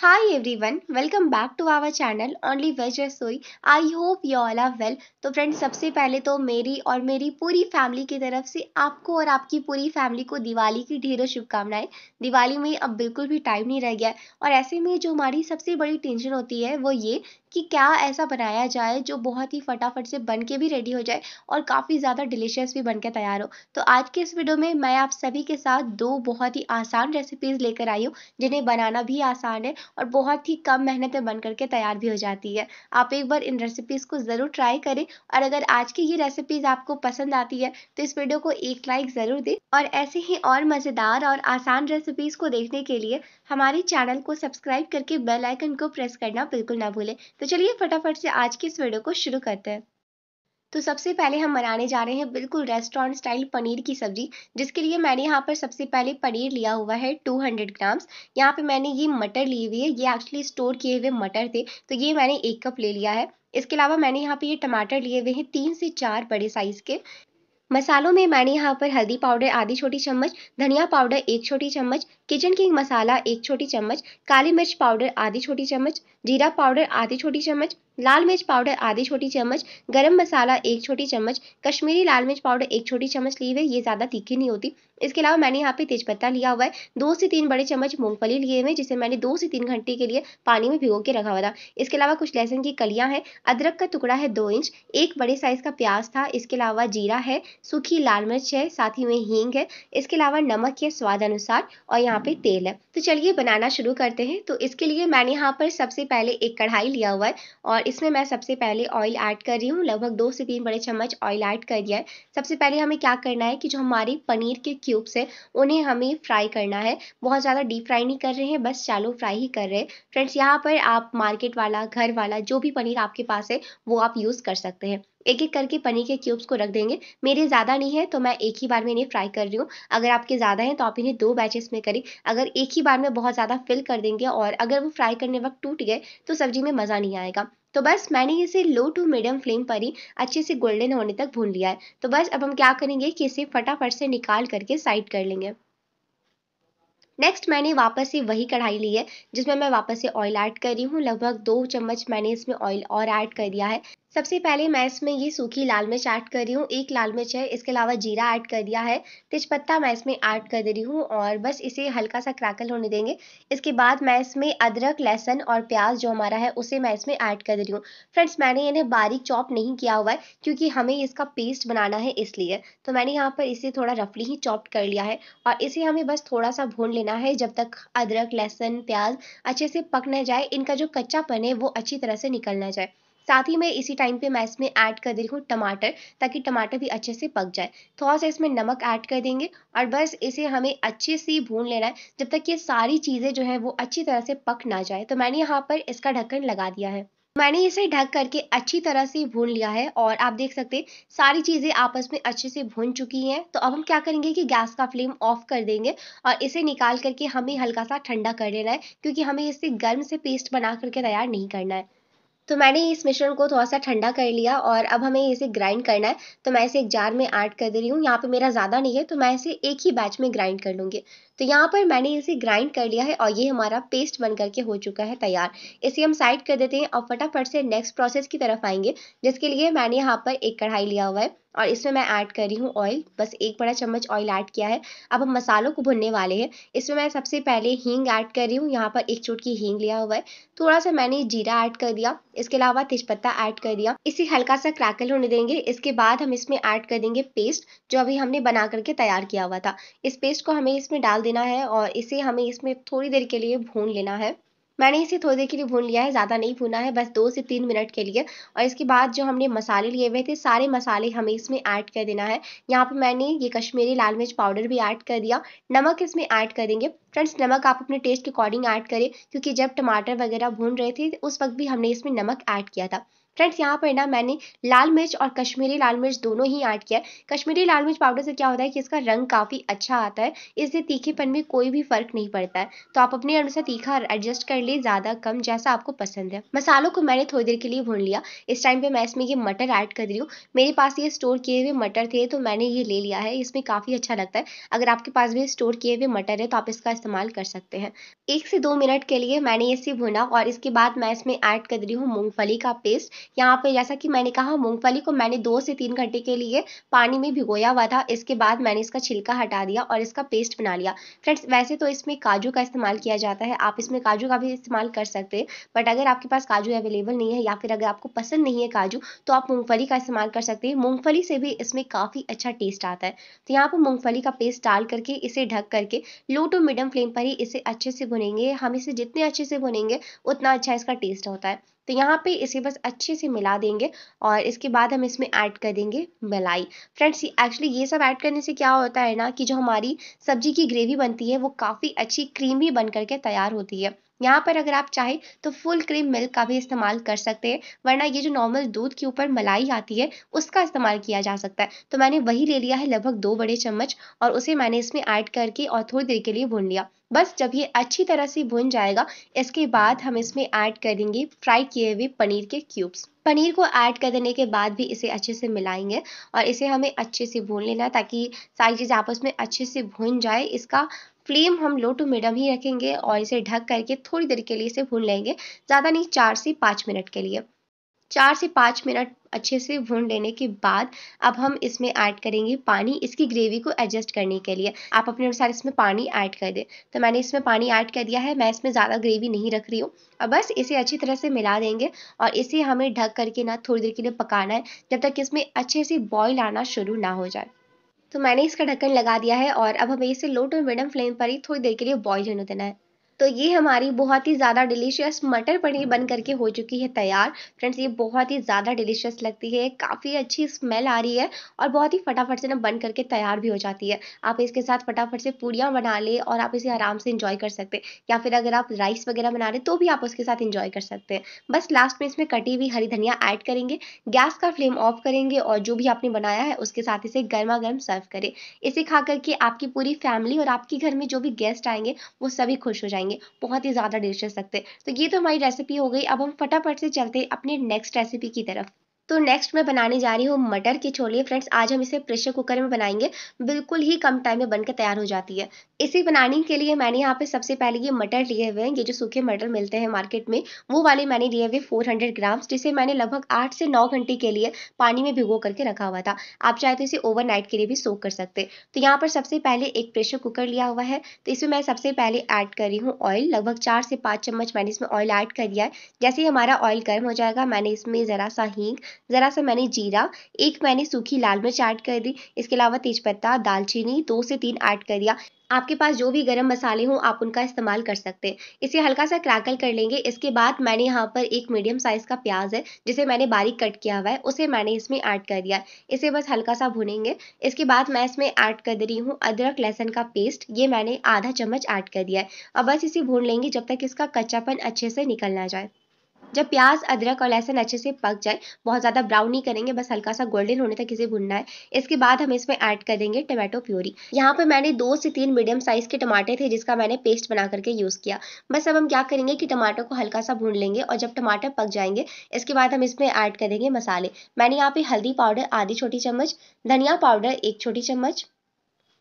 hi everyone welcome back to our channel only veg Rasoi I hope you all are well तो friends सबसे पहले तो मेरी और मेरी पूरी फैमिली की तरफ से आपको और आपकी पूरी फैमिली को दिवाली की ढेरों शुभकामनाएं दिवाली में अब बिल्कुल भी टाइम नहीं रह गया और ऐसे में जो हमारी सबसे बड़ी टेंशन होती है वो ये कि क्या ऐसा बनाया जाए जो बहुत ही फटाफट से बन के भी रेडी हो जाए और काफ़ी ज़्यादा डिलीशियस भी बन के तैयार हो तो आज के इस वीडियो में मैं आप सभी के साथ दो बहुत ही आसान रेसिपीज़ लेकर आई हूँ जिन्हें बनाना भी आसान है और बहुत ही कम मेहनत में बन करके तैयार भी हो जाती है आप एक बार इन रेसिपीज़ को ज़रूर ट्राई करें और अगर आज की ये रेसिपीज़ आपको पसंद आती है तो इस वीडियो को एक लाइक ज़रूर दें और ऐसे ही और मज़ेदार और आसान रेसिपीज़ को देखने के लिए हमारे चैनल को सब्सक्राइब करके बेल आइकन को प्रेस करना बिल्कुल ना भूलें तो चलिए फटाफट से आज की इस वीडियो को शुरू करते हैं तो सबसे पहले हम बनाने जा रहे हैं बिल्कुल रेस्टोरेंट स्टाइल पनीर की सब्जी जिसके लिए मैंने यहाँ पर सबसे पहले पनीर लिया हुआ है 200 ग्राम्स यहाँ पर मैंने ये मटर लिए हुई है ये एक्चुअली स्टोर किए हुए मटर थे तो ये मैंने एक कप ले लिया है इसके अलावा मैंने यहाँ पे ये टमाटर लिए हुए हैं तीन से चार बड़े साइज के मसालों में मैंने यहाँ पर हल्दी पाउडर आधी छोटी चम्मच धनिया पाउडर एक छोटी चम्मच किचन किंग मसाला एक छोटी चम्मच काली मिर्च पाउडर आधी छोटी चम्मच जीरा पाउडर आधी छोटी चम्मच लाल मिर्च पाउडर आधी छोटी चम्मच गरम मसाला एक छोटी चम्मच कश्मीरी लाल मिर्च पाउडर एक छोटी चम्मच ली हुई ये ज़्यादा तीखी नहीं होती इसके अलावा मैंने यहाँ पे तेजपत्ता लिया हुआ है दो से तीन बड़े चम्मच मूंगफली लिए हुए जिसे मैंने दो से तीन घंटे के लिए पानी में भिगो के रखा हुआ था इसके अलावा कुछ लहसुन की कलियाँ हैं अदरक का टुकड़ा है दो इंच एक बड़े साइज़ का प्याज था इसके अलावा जीरा है सूखी लाल मिर्च है साथ ही में हींग है इसके अलावा नमक है स्वाद अनुसार और यहाँ पे तेल है तो चलिए बनाना शुरू करते हैं तो इसके लिए मैंने यहाँ पर सबसे पहले पहले एक कढ़ाई लिया हुआ है और इसमें मैं सबसे पहले ऑयल ऐड कर रही हूँ लगभग दो से तीन बड़े चम्मच ऑयल ऐड कर दिया है सबसे पहले हमें क्या करना है कि जो हमारे पनीर के क्यूब्स हैं उन्हें हमें फ्राई करना है बहुत ज़्यादा डीप फ्राई नहीं कर रहे हैं बस शैलो फ्राई ही कर रहे हैं फ्रेंड्स यहाँ पर आप मार्केट वाला घर वाला जो भी पनीर आपके पास है वो आप यूज़ कर सकते हैं एक एक करके पनीर के क्यूब्स को रख देंगे मेरे ज़्यादा नहीं है तो मैं एक ही बार में इन्हें फ्राई कर रही हूँ अगर आपके ज़्यादा हैं तो आप इन्हें दो बैचेस में करें अगर एक ही बार में बहुत ज़्यादा फिल कर देंगे और अगर वो फ्राई करने वक्त टूट गए तो सब्जी में मज़ा नहीं आएगा तो बस मैंने इसे लो टू मीडियम फ्लेम पर ही अच्छे से गोल्डन होने तक भून लिया है तो बस अब हम क्या करेंगे कि इसे फटाफट से निकाल करके साइड कर लेंगे नेक्स्ट मैंने वापस से वही कढ़ाई ली है जिसमें मैं वापस से ऑयल ऐड कर रही हूँ लगभग दो चम्मच मैंने इसमें ऑयल और ऐड कर दिया है सबसे पहले मैं इसमें ये सूखी लाल मिर्च ऐड कर रही हूँ एक लाल मिर्च है इसके अलावा जीरा ऐड कर दिया है तेज़पत्ता मैं इसमें ऐड कर दे रही हूँ और बस इसे हल्का सा क्रैकल होने देंगे इसके बाद मैं इसमें अदरक लहसन और प्याज जो हमारा है उसे मैं इसमें ऐड कर दे रही हूँ फ्रेंड्स मैंने इन्हें बारीक चॉप नहीं किया हुआ है क्योंकि हमें इसका पेस्ट बनाना है इसलिए तो मैंने यहाँ पर इसे थोड़ा रफली ही चॉप कर लिया है और इसे हमें बस थोड़ा सा भून लेना है जब तक अदरक लहसन प्याज अच्छे से पक ना जाए इनका जो कच्चापन है वो अच्छी तरह से निकल ना जाए साथ ही मैं इसी टाइम पे मैं इसमें ऐड कर दे रही हूँ टमाटर ताकि टमाटर भी अच्छे से पक जाए थोड़ा सा इसमें नमक ऐड कर देंगे और बस इसे हमें अच्छे से भून लेना है जब तक ये सारी चीज़ें जो है वो अच्छी तरह से पक ना जाए तो मैंने यहाँ पर इसका ढक्कन लगा दिया है मैंने इसे ढक करके अच्छी तरह से भून लिया है और आप देख सकते हैं सारी चीज़ें आपस में अच्छे से भून चुकी हैं तो अब हम क्या करेंगे कि गैस का फ्लेम ऑफ कर देंगे और इसे निकाल करके हमें हल्का सा ठंडा कर लेना है क्योंकि हमें इसे गर्म से पेस्ट बना करके तैयार नहीं करना है तो मैंने इस मिश्रण को थोड़ा सा ठंडा कर लिया और अब हमें इसे ग्राइंड करना है तो मैं इसे एक जार में ऐड कर दे रही हूँ यहाँ पे मेरा ज़्यादा नहीं है तो मैं इसे एक ही बैच में ग्राइंड कर लूँगी तो यहाँ पर मैंने इसे ग्राइंड कर लिया है और ये हमारा पेस्ट बन करके हो चुका है तैयार इसे हम साइड कर देते हैं और फटाफट से नेक्स्ट प्रोसेस की तरफ आएंगे जिसके लिए मैंने यहाँ पर एक कढ़ाई लिया हुआ है और इसमें मैं ऐड कर रही हूँ ऑयल बस एक बड़ा चम्मच ऑयल ऐड किया है अब हम मसालों को भुनने वाले हैं इसमें मैं सबसे पहले हींग ऐड कर रही हूँ यहाँ पर एक चोट की हींग लिया हुआ है थोड़ा सा मैंने जीरा ऐड कर दिया इसके अलावा तेजपत्ता ऐड कर दिया इसे हल्का सा क्रैकल होने देंगे इसके बाद हम इसमें ऐड कर देंगे पेस्ट जो अभी हमने बना करके तैयार किया हुआ था इस पेस्ट को हमें इसमें डाल देना है और इसे हमें इसमें थोड़ी देर के लिए भून लेना है मैंने इसे थोड़ी देर के लिए भून लिया है ज़्यादा नहीं भूना है बस दो से तीन मिनट के लिए और इसके बाद जो हमने मसाले लिए हुए थे सारे मसाले हमें इसमें ऐड कर देना है यहाँ पर मैंने ये कश्मीरी लाल मिर्च पाउडर भी ऐड कर दिया नमक इसमें ऐड करेंगे फ्रेंड्स नमक आप अपने टेस्ट के अकॉर्डिंग ऐड करें क्योंकि जब टमाटर वगैरह भून रहे थे उस वक्त भी हमने इसमें नमक ऐड किया था फ्रेंड्स यहाँ पर ना मैंने लाल मिर्च और कश्मीरी लाल मिर्च दोनों ही ऐड किया है कश्मीरी लाल मिर्च पाउडर से क्या होता है कि इसका रंग काफ़ी अच्छा आता है इससे तीखेपन में कोई भी फ़र्क नहीं पड़ता है तो आप अपने अनुसार तीखा एडजस्ट कर लिए ज़्यादा कम जैसा आपको पसंद है मसालों को मैंने थोड़ी देर के लिए भून लिया इस टाइम पे मैं इसमें ये मटर ऐड कर रही हूँ मेरे पास ये स्टोर किए हुए मटर थे तो मैंने ये ले लिया है इसमें काफ़ी अच्छा लगता है अगर आपके पास भी स्टोर किए हुए मटर है तो आप इसका इस्तेमाल कर सकते हैं एक से दो मिनट के लिए मैंने इसे भुना और इसके बाद मैं इसमें ऐड कर रही हूँ मूँगफली का पेस्ट यहाँ पे जैसा कि मैंने कहा मूंगफली को मैंने दो से तीन घंटे के लिए पानी में भिगोया हुआ था इसके बाद मैंने इसका छिलका हटा दिया और इसका पेस्ट बना लिया फ्रेंड्स वैसे तो इसमें काजू का इस्तेमाल किया जाता है आप इसमें काजू का भी इस्तेमाल कर सकते हैं बट अगर आपके पास काजू अवेलेबल नहीं है या फिर अगर आपको पसंद नहीं है काजू तो आप मूँगफली का इस्तेमाल कर सकते हैं मूँगफली से भी इसमें काफ़ी अच्छा टेस्ट आता है तो यहाँ पर मूँगफली का पेस्ट डाल करके इसे ढक करके लो टू मीडियम फ्लेम पर ही इसे अच्छे से भुनेंगे हम इसे जितने अच्छे से भुनेंगे उतना अच्छा इसका टेस्ट होता है तो यहाँ पे इसे बस अच्छे से मिला देंगे और इसके बाद हम इसमें ऐड कर देंगे मलाई फ्रेंड्स एक्चुअली ये सब ऐड करने से क्या होता है ना कि जो हमारी सब्जी की ग्रेवी बनती है वो काफ़ी अच्छी क्रीमी बन करके तैयार होती है यहाँ पर अगर आप चाहें तो फुल क्रीम मिल्क का भी इस्तेमाल कर सकते हैं वरना ये जो नॉर्मल दूध के ऊपर मलाई आती है उसका इस्तेमाल किया जा सकता है तो मैंने वही ले लिया है लगभग दो बड़े चम्मच और उसे मैंने इसमें ऐड करके और थोड़ी देर के लिए भून लिया बस जब ये अच्छी तरह से भुन जाएगा इसके बाद हम इसमें ऐड करेंगे फ्राई किए हुए पनीर के क्यूब्स पनीर को ऐड कर देने के बाद भी इसे अच्छे से मिलाएंगे और इसे हमें अच्छे से भून लेना है ताकि सारी चीज़ें आपस में अच्छे से भुन जाए इसका फ्लेम हम लो टू मीडियम ही रखेंगे और इसे ढक करके थोड़ी देर के लिए इसे भून लेंगे ज़्यादा नहीं चार से पाँच मिनट के लिए चार से पाँच मिनट अच्छे से भून लेने के बाद अब हम इसमें ऐड करेंगे पानी इसकी ग्रेवी को एडजस्ट करने के लिए आप अपने अनुसार इसमें पानी ऐड कर दें तो मैंने इसमें पानी ऐड कर दिया है मैं इसमें ज़्यादा ग्रेवी नहीं रख रही हूँ अब बस इसे अच्छी तरह से मिला देंगे और इसे हमें ढक करके ना थोड़ी देर के लिए पकाना है जब तक इसमें अच्छे से बॉयल आना शुरू ना हो जाए तो मैंने इसका ढक्कन लगा दिया है और अब हमें इसे लो टू मीडियम फ्लेम पर ही थोड़ी देर के लिए बॉईल होने देना है तो ये हमारी बहुत ही ज़्यादा डिलीशियस मटर पनीर बन करके हो चुकी है तैयार फ्रेंड्स ये बहुत ही ज़्यादा डिलीशियस लगती है काफ़ी अच्छी स्मेल आ रही है और बहुत ही फटाफट से ना बन करके तैयार भी हो जाती है आप इसके साथ फटाफट से पूड़ियाँ बना लें और आप इसे आराम से इंजॉय कर सकते हैं या फिर अगर आप राइस वगैरह बना रहे तो भी आप उसके साथ इंजॉय कर सकते हैं बस लास्ट में इसमें कटी हुई हरी धनिया ऐड करेंगे गैस का फ्लेम ऑफ करेंगे और जो भी आपने बनाया है उसके साथ इसे गर्मा गर्म सर्व करें इसे खा करके आपकी पूरी फैमिली और आपके घर में जो भी गेस्ट आएंगे वो सभी खुश हो जाएंगे बनाएंगे बहुत ही ज़्यादा डिशेस लगते तो ये तो हमारी रेसिपी हो गई अब हम फटाफट से चलते अपने नेक्स्ट रेसिपी की तरफ तो नेक्स्ट मैं बनाने जा रही हूँ मटर की छोले फ्रेंड्स आज हम इसे प्रेशर कुकर में बनाएंगे बिल्कुल ही कम टाइम में बनकर तैयार हो जाती है इसे बनाने के लिए मैंने यहाँ पे सबसे पहले ये मटर लिए हुए हैं ये जो सूखे मटर मिलते हैं मार्केट में वो वाले मैंने लिए हुए फोर हंड्रेड ग्राम्स जिसे मैंने लगभग आठ से नौ घंटे के लिए पानी में भिगो करके रखा हुआ था आप चाहे तो इसे ओवर के लिए भी सोक कर सकते तो यहाँ पर सबसे पहले एक प्रेशर कुकर लिया हुआ है तो इसमें मैं सबसे पहले ऐड कर रही हूँ ऑयल लगभग चार से पाँच चम्मच मैंने इसमें ऑयल ऐड कर दिया है जैसे ही हमारा ऑयल गर्म हो जाएगा मैंने इसमें ज़रा सा हींग ज़रा सा मैंने जीरा एक मैंने सूखी लाल मिर्च ऐड कर दी इसके अलावा तेज़पत्ता दालचीनी दो से तीन ऐड कर दिया आपके पास जो भी गरम मसाले हों आप उनका इस्तेमाल कर सकते हैं इसे हल्का सा क्रैकल कर लेंगे इसके बाद मैंने यहाँ पर एक मीडियम साइज़ का प्याज है जिसे मैंने बारीक कट किया हुआ है उसे मैंने इसमें ऐड कर दिया इसे बस हल्का सा भुनेंगे इसके बाद मैं इसमें ऐड कर रही हूँ अदरक लहसन का पेस्ट ये मैंने आधा चम्मच ऐड कर दिया है अब बस इसे भून लेंगे जब तक इसका कच्चापन अच्छे से निकल ना जाए जब प्याज अदरक और लहसुन अच्छे से पक जाए बहुत ज़्यादा ब्राउन नहीं करेंगे बस हल्का सा गोल्डन होने तक इसे भुनना है इसके बाद हम इसमें ऐड कर देंगे टमाटो प्योरी यहाँ पे मैंने दो से तीन मीडियम साइज के टमाटे थे जिसका मैंने पेस्ट बना करके यूज़ किया बस अब हम क्या करेंगे कि टमाटो को हल्का सा भून लेंगे और जब टमाटर पक जाएंगे इसके बाद हम इसमें ऐड कर देंगे मसाले मैंने यहाँ पे हल्दी पाउडर आधी छोटी चम्मच धनिया पाउडर एक छोटी चम्मच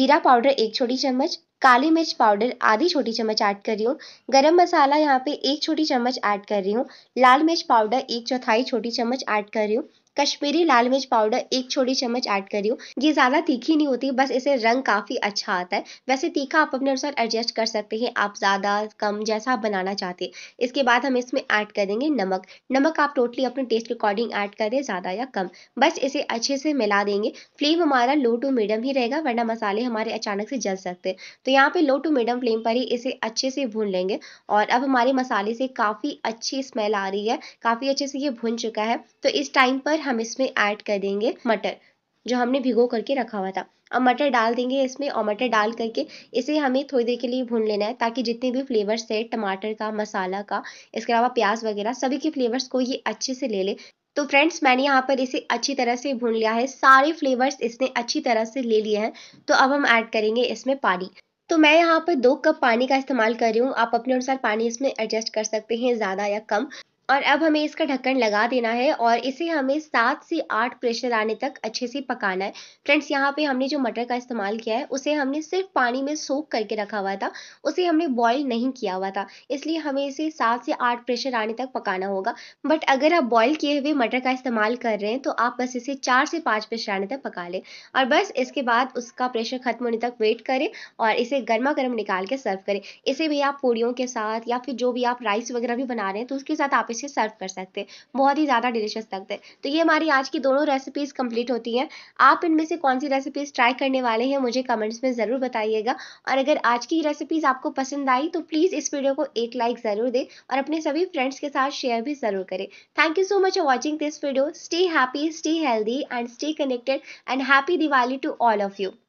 जीरा पाउडर एक छोटी चम्मच काली मिर्च पाउडर आधी छोटी चम्मच ऐड कर रही हूँ गरम मसाला यहाँ पे एक छोटी चम्मच ऐड कर रही हूँ लाल मिर्च पाउडर एक चौथाई छोटी चम्मच ऐड कर रही हूँ कश्मीरी लाल मिर्च पाउडर एक छोटी चम्मच ऐड रही हूँ ये ज़्यादा तीखी नहीं होती बस इसे रंग काफ़ी अच्छा आता है वैसे तीखा आप अपने अनुसार एडजस्ट कर सकते हैं आप ज़्यादा कम जैसा आप बनाना चाहते हैं इसके बाद हम इसमें ऐड कर देंगे नमक नमक आप टोटली अपने टेस्ट के अकॉर्डिंग ऐड कर ज़्यादा या कम बस इसे अच्छे से मिला देंगे फ्लेम हमारा लो टू मीडियम ही रहेगा वरना मसाले हमारे अचानक से जल सकते हैं तो तो यहाँ पे लो टू मीडियम फ्लेम पर ही इसे अच्छे से भून लेंगे और अब हमारे मसाले से काफ़ी अच्छी स्मेल आ रही है काफ़ी अच्छे से ये भुन चुका है तो इस टाइम पर हम इसमें ऐड कर देंगे मटर जो हमने भिगो करके रखा हुआ था अब मटर डाल देंगे इसमें और मटर डाल करके इसे हमें थोड़ी देर के लिए भून लेना है ताकि जितने भी फ्लेवर्स है टमाटर का मसाला का इसके अलावा प्याज वगैरह सभी के फ्लेवर्स को ये अच्छे से ले ले तो फ्रेंड्स मैंने यहाँ पर इसे अच्छी तरह से भून लिया है सारे फ्लेवर्स इसने अच्छी तरह से ले लिए हैं तो अब हम ऐड करेंगे इसमें पानी तो मैं यहाँ पर दो कप पानी का इस्तेमाल कर रही हूँ आप अपने अनुसार पानी इसमें एडजस्ट कर सकते हैं ज़्यादा या कम और अब हमें इसका ढक्कन लगा देना है और इसे हमें सात से आठ प्रेशर आने तक अच्छे से पकाना है फ्रेंड्स यहाँ पे हमने जो मटर का इस्तेमाल किया है उसे हमने सिर्फ पानी में सोख करके रखा हुआ था उसे हमने बॉईल नहीं किया हुआ था इसलिए हमें इसे सात से आठ प्रेशर आने तक पकाना होगा बट अगर आप बॉईल किए हुए मटर का इस्तेमाल कर रहे हैं तो आप बस इसे चार से पाँच प्रेशर आने तक पका लें और बस इसके बाद उसका प्रेशर ख़त्म होने तक वेट करें और इसे गर्मा गर्म निकाल के सर्व करें इसे भी आप पूड़ियों के साथ या फिर जो भी आप राइस वगैरह भी बना रहे हैं तो उसके साथ आप इसे सर्व कर सकते हैं बहुत ही ज़्यादा डिलीशियस लगता है तो ये हमारी आज की दोनों रेसिपीज़ कंप्लीट होती हैं आप इनमें से कौन सी रेसिपीज़ ट्राई करने वाले हैं मुझे कमेंट्स में ज़रूर बताइएगा और अगर आज की रेसिपीज़ आपको पसंद आई तो प्लीज़ इस वीडियो को एक लाइक ज़रूर दें और अपने सभी फ्रेंड्स के साथ शेयर भी ज़रूर करें thank you so much for watching this video stay happy stay healthy and stay connected and happy Diwali to all of you